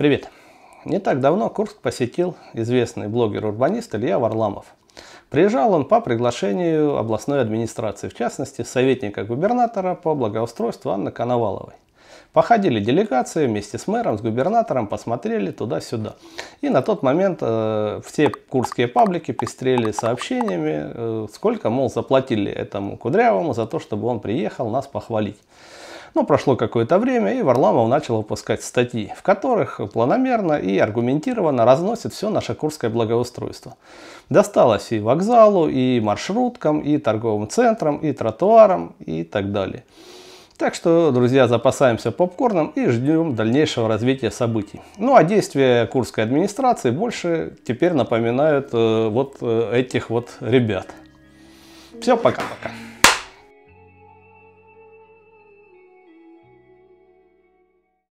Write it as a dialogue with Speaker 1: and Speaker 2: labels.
Speaker 1: Привет! Не так давно Курск посетил известный блогер-урбанист Илья Варламов. Приезжал он по приглашению областной администрации, в частности, советника губернатора по благоустройству Анны Коноваловой. Походили делегации вместе с мэром, с губернатором, посмотрели туда-сюда. И на тот момент э, все курские паблики пестрели сообщениями, э, сколько, мол, заплатили этому Кудрявому за то, чтобы он приехал нас похвалить. Но прошло какое-то время, и Варламов начал выпускать статьи, в которых планомерно и аргументированно разносит все наше курское благоустройство. Досталось и вокзалу, и маршруткам, и торговым центрам, и тротуарам, и так далее. Так что, друзья, запасаемся попкорном и ждем дальнейшего развития событий. Ну а действия курской администрации больше теперь напоминают э, вот э, этих вот ребят. Все, пока-пока.